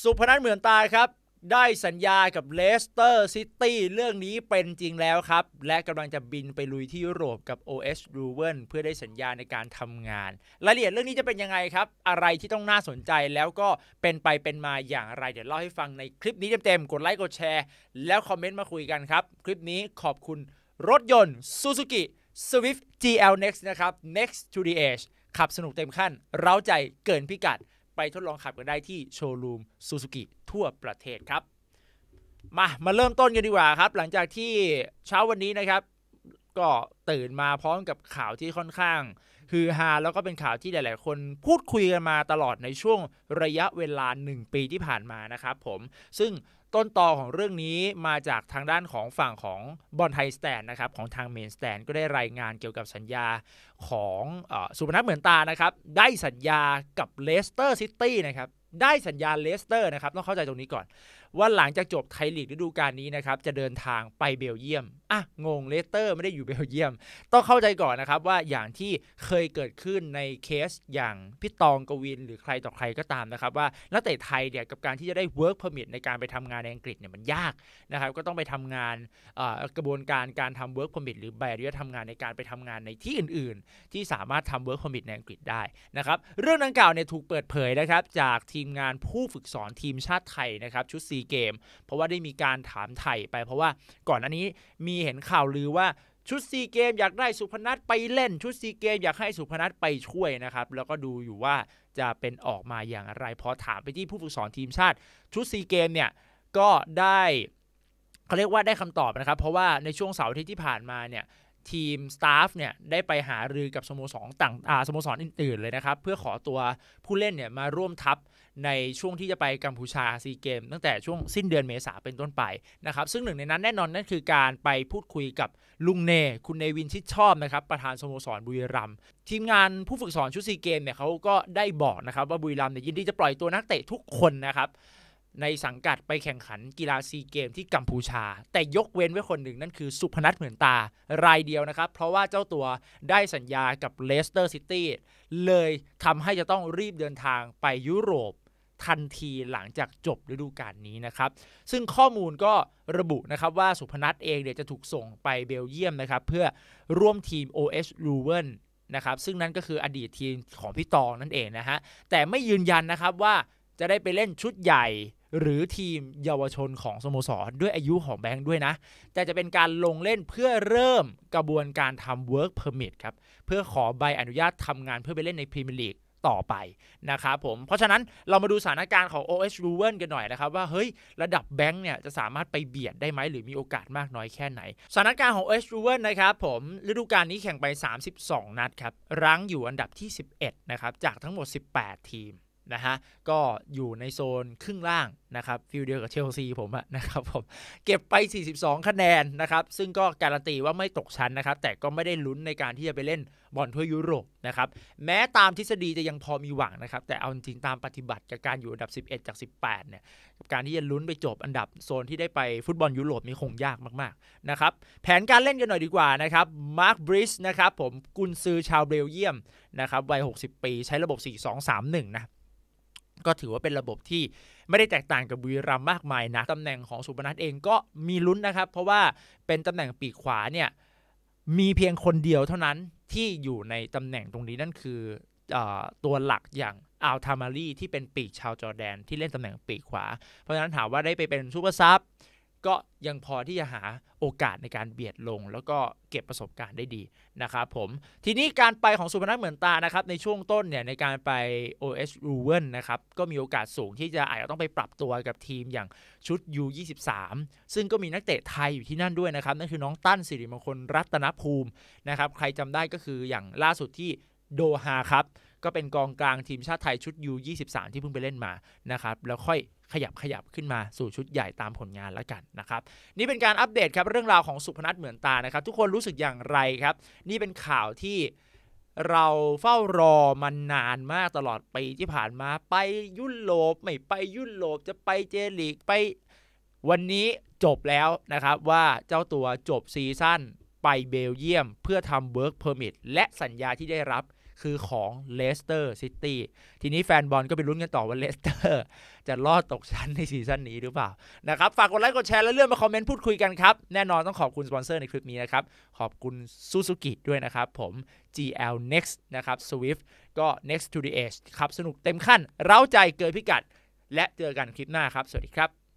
สุพนัทเหมือนตายครับ ได้สัญญากับเลสเตอร์ซิตี้เรื่องนี้เป็นจริงแล้วครับ และกำลังจะบินไปลุยที่ยุโรปกับ OS r u v e n เพื่อได้สัญญาในการทำงานรายละเอียดเรื่องนี้จะเป็นยังไงครับ อะไรที่ต้องน่าสนใจแล้วก็เป็นไปเป็นมาอย่างไร เดี๋ยวเล่าให้ฟังในคลิปนี้เต็มๆกดไลค์กดแชร์แล้วคอมเมนต์มาคุยกันครับ คลิปนี้ขอบคุณ รถยนต์ Suzuki Swift GL Next นะครับ Next to the Edge ขับสนุกเต็มขั้น เร้าใจเกินพิกัดไปทดลองขับกันได้ที่โชว์รูมซูซูกิทั่วประเทศครับ มามาเริ่มต้นกันดีกว่าครับ หลังจากที่เช้าวันนี้นะครับ ก็ตื่นมาพร้อมกับข่าวที่ค่อนข้างฮือฮาแล้วก็เป็นข่าวที่หลายๆคนพูดคุยกันมาตลอดในช่วงระยะเวลา 1 ปีที่ผ่านมานะครับผมซึ่งต้นตอของเรื่องนี้มาจากทางด้านของฝั่งของบอลไทยสแตนนะครับ ของทางเมนสแตนก็ได้รายงานเกี่ยวกับสัญญาของอสุพนัทเหมือนตานะครับ ได้สัญญากับเลสเตอร์ซิตี้นะครับ ได้สัญญาเลสเตอร์นะครับต้องเข้าใจตรงนี้ก่อนว่าหลังจากจบไทยลีกฤดูกาลนี้นะครับจะเดินทางไปเบลเยียมอ่ะงงเลสเตอร์ไม่ได้อยู่เบลเยียม ต้องเข้าใจก่อนนะครับว่าอย่างที่เคยเกิดขึ้นในเคส อย่างพี่ตองกวิน หรือใครต่อใครก็ตามนะครับ ว่านักเตะไทยเนี่ยกับการที่จะได้ work permit ในการไปทำงานในอังกฤษเนี่ยมันยากนะครับก็ต้องไปทำงานกระบวนการการทำ work permit หรือใบอนุญาตทำงานในการไปทำงานในที่อื่นๆ ที่สามารถทำ work permit ในอังกฤษได้นะครับ เรื่องดังกล่าวเนี่ยถูกเปิดเผยนะครับ จากทีมงานผู้ฝึกสอนทีมชาติไทยนะครับชุดซีีเกมเพราะว่าได้มีการถามไถ่ไป เพราะว่าก่อนอันนี้มีเห็นข่าวลือว่าชุดซีเกม อยากได้สุพนัทไปเล่น ชุดซีเกมอยากให้สุพนัทไปช่วยนะครับแล้วก็ดูอยู่ว่าจะเป็นออกมาอย่างไรพอถามไปที่ผู้ฝึกสอนทีมชาติ ชุดซีเกมเนี่ยก็ได้เขาเรียกว่าได้คำตอบนะครับเพราะว่าในช่วงเสาร์ที่ผ่านมาเนี่ยทีมสตาฟเนี่ยได้ไปหารือกับ สโมสรต่างอ่าสโมสรอื่นๆเลยนะครับ เพื่อขอตัวผู้เล่นเนี่ยมาร่วมทัพ ในช่วงที่จะไปกัมพูชาซีเกม ตั้งแต่ช่วงสิ้นเดือนเมษาเป็นต้นไปนะครับซึ่งหนึ่งในนั้นแน่นอน นั่นคือการไปพูดคุยกับลุงเนคุณเนวินชิดชอบนะครับประธานสโมสรบุรีรัมทีมงานผู้ฝึกสอนชุดซีเกมเนี่ยเขาก็ได้บอกนะครับว่าบุรีรัมเนี่ยยินดีจะปล่อยตัวนักเตะทุกคนนะครับในสังกัดไปแข่งขันกีฬาซีเกม ที่กัมพูชา แต่ยกเว้นไว้คนหนึ่งนั่นคือสุพนัทเหมือนตารายเดียวนะครับ เพราะว่าเจ้าตัวได้สัญญากับเลสเตอร์ซิตี้ เลยทำให้จะต้องรีบเดินทางไปยุโรปทันทีหลังจากจบฤดูกาลนี้นะครับ ซึ่งข้อมูลก็ระบุนะครับว่าสุพนัทเองเดี๋ยวจะถูกส่งไปเบลเยียมนะครับเพื่อร่วมทีม o s r u v e n นะครับ ซึ่งนั่นก็คืออดีตทีมของพี่ตองนั่นเองนะฮะ แต่ไม่ยืนยันนะครับว่าจะได้ไปเล่นชุดใหญ่หรือทีมเยาวชนของสโมสรด้วยอายุของแบงค์ด้วยนะแต่จะเป็นการลงเล่นเพื่อเริ่มกระบวนการทำ work permit ครับเพื่อขอใบอนุญาตทำงานเพื่อไปเล่นในพรีเมียร์ลีกต่อไปนะครับผมเพราะฉะนั้นเรามาดูสถานการณ์ของ OS r u v e n กันหน่อยนะครับ ว่าเฮ้ยระดับแบงค์เนี่ยจะสามารถไปเบียดได้ไหมหรือมีโอกาสมากน้อยแค่ไหนสถานการณ์ของ OS r u v e n นะครับผมฤดูกาลนี้แข่งไป 32 นัดครับรั้งอยู่อันดับที่ 11นะครับจากทั้งหมด 18 ทีมนะฮะ ก็อยู่ในโซนครึ่งล่างนะครับ ฟิลเดียวกับเชลซีผมอะนะครับผม เก็บไป 42 คะแนนนะครับ ซึ่งก็การันตีว่าไม่ตกชั้นนะครับ แต่ก็ไม่ได้ลุ้นในการที่จะไปเล่นบอลทั่วยุโรปนะครับ แม้ตามทฤษฎีจะยังพอมีหวังนะครับ แต่เอาจริงตามปฏิบัติกับการอยู่อันดับ 11 จาก 18เนี่ยการที่จะลุ้นไปจบอันดับโซนที่ได้ไปฟุตบอลยุโรปมีคงยากมากๆนะครับ แผนการเล่นกันหน่อยดีกว่านะครับ มาร์คบริสนะครับผม กุนซือชาวเบลเยียมนะครับ วัย60 ปี ใช้ระบบ 4-2-3-1นะก็ถือว่าเป็นระบบที่ไม่ได้แตกต่างกับบุรีรัมมากมายนะตำแหน่งของสุรณัฐเองก็มีลุ้นนะครับ เพราะว่าเป็นตำแหน่งปีกขวาเนี่ยมีเพียงคนเดียวเท่านั้นที่อยู่ในตำแหน่งตรงนี้นั่นคืออตัวหลักอย่างอัลทามารีที่เป็นปีกชาวจอร์แดนที่เล่นตำแหน่งปีกขวา เพราะฉะนั้นถามว่าได้ไปเป็นซูเปอร์ซับก็ยังพอที่จะหาโอกาสในการเบียดลง แล้วก็เก็บประสบการณ์ได้ดีนะครับผมทีนี้การไปของสุพนัทเหมือนตานะครับในช่วงต้นเนี่ยในการไป OS r u w e n นะครับก็มีโอกาสสูงที่จะอาจจะต้องไปปรับตัวกับทีมอย่างชุด U23 ซึ่งก็มีนักเตะไทยอยู่ที่นั่นด้วยนะครับนั่นคือน้องตั้นสิริมงคลรัตนภูมินะครับใครจำได้ก็คืออย่างล่าสุดที่โดฮาครับก็เป็นกองกลางทีมชาติไทยชุด U23 ที่เพิ่งไปเล่นมานะครับแล้วค่อยขยับขยับขึ้นมาสู่ชุดใหญ่ตามผลงานแล้วกันนะครับนี่เป็นการอัปเดตครับเรื่องราวของสุพนัทเหมือนตานะครับ ทุกคนรู้สึกอย่างไรครับนี่เป็นข่าวที่เราเฝ้ารอมานานมากตลอดปีที่ผ่านมาไปยุโรปไม่ไปยุโรปจะไปเจลีกไปวันนี้จบแล้วนะครับว่าเจ้าตัวจบซีซั่นไปเบลเยียม เพื่อทำเวิร์กเพอร์มิทและสัญญาที่ได้รับคือของเลสเตอร์ซิตี้ทีนี้แฟนบอลก็ไปลุ้นกันต่อว่าเลสเตอร์จะรอดตกชั้นในซีซั่นนี้หรือเปล่านะครับ ฝากกดไลค์ กดแชร์และเลื่อนมาคอมเมนต์พูดคุยกันครับ แน่นอนต้องขอบคุณสปอนเซอร์ในคลิปนี้นะครับ ขอบคุณซูซูกิด้วยนะครับ ผม GL Next นะครับ Swift ก็ Next to the Edge ครับ สนุกเต็มขั้น เร้าใจเกินพิกัด และเจอกันคลิปหน้าครับ สวัสดีครับ